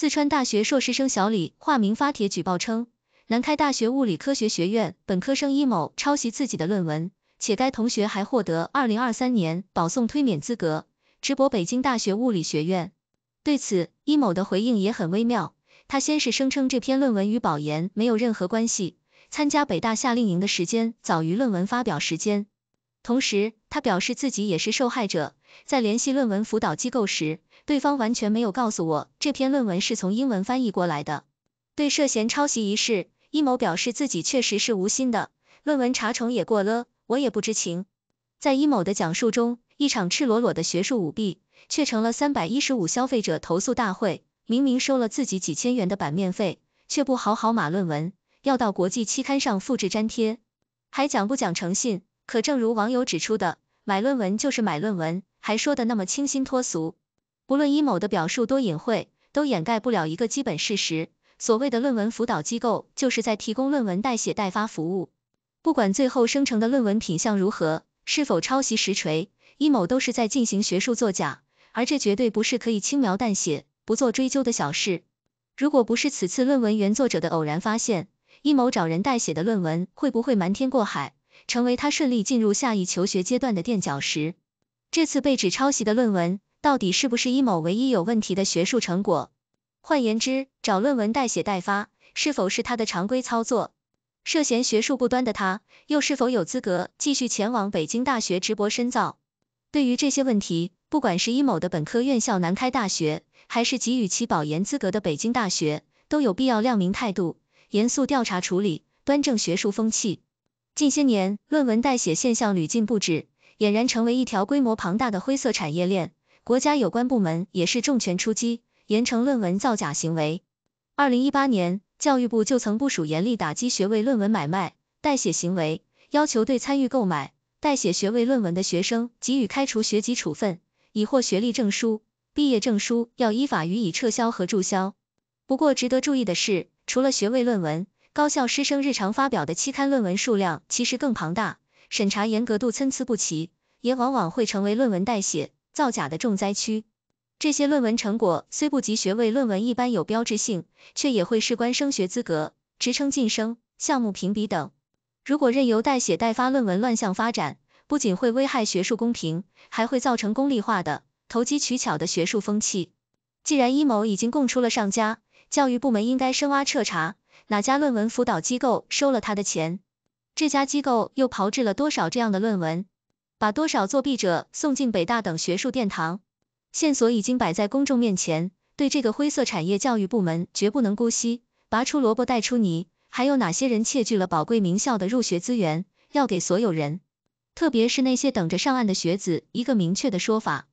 四川大学硕士生小李化名发帖举报称，南开大学物理科学学院本科生伊某抄袭自己的论文，且该同学还获得二零二三年保送推免资格，直博北京大学物理学院。对此，伊某的回应也很微妙，他先是声称这篇论文与保研没有任何关系，参加北大夏令营的时间早于论文发表时间。同时，他表示自己也是受害者。在联系论文辅导机构时，对方完全没有告诉我这篇论文是从英文翻译过来的。对涉嫌抄袭一事，伊某表示自己确实是无心的，论文查重也过了，我也不知情。在伊某的讲述中，一场赤裸裸的学术舞弊，却成了三百一十五消费者投诉大会。明明收了自己几千元的版面费，却不好好码论文，要到国际期刊上复制粘贴，还讲不讲诚信？可正如网友指出的，买论文就是买论文，还说的那么清新脱俗。不论伊某的表述多隐晦，都掩盖不了一个基本事实：所谓的论文辅导机构就是在提供论文代写代发服务。不管最后生成的论文品相如何，是否抄袭实锤，伊某都是在进行学术作假，而这绝对不是可以轻描淡写、不做追究的小事。如果不是此次论文原作者的偶然发现，伊某找人代写的论文会不会瞒天过海？成为他顺利进入下一求学阶段的垫脚石。这次被指抄袭的论文，到底是不是伊某唯一有问题的学术成果？换言之，找论文代写代发，是否是他的常规操作？涉嫌学术不端的他，又是否有资格继续前往北京大学直博深造？对于这些问题，不管是伊某的本科院校南开大学，还是给予其保研资格的北京大学，都有必要亮明态度，严肃调查处理，端正学术风气。近些年，论文代写现象屡禁不止，俨然成为一条规模庞大的灰色产业链。国家有关部门也是重拳出击，严惩论文造假行为。二零一八年，教育部就曾部署严厉打击学位论文买卖、代写行为，要求对参与购买、代写学位论文的学生给予开除学籍处分，已获学历证书、毕业证书要依法予以撤销和注销。不过，值得注意的是，除了学位论文，高校师生日常发表的期刊论文数量其实更庞大，审查严格度参差不齐，也往往会成为论文代写、造假的重灾区。这些论文成果虽不及学位论文一般有标志性，却也会事关升学资格、职称晋升、项目评比等。如果任由代写代发论文乱象发展，不仅会危害学术公平，还会造成功利化的、投机取巧的学术风气。既然一某已经供出了上家，教育部门应该深挖彻查，哪家论文辅导机构收了他的钱？这家机构又炮制了多少这样的论文？把多少作弊者送进北大等学术殿堂？线索已经摆在公众面前，对这个灰色产业，教育部门绝不能姑息，拔出萝卜带出泥。还有哪些人窃据了宝贵名校的入学资源？要给所有人，特别是那些等着上岸的学子一个明确的说法。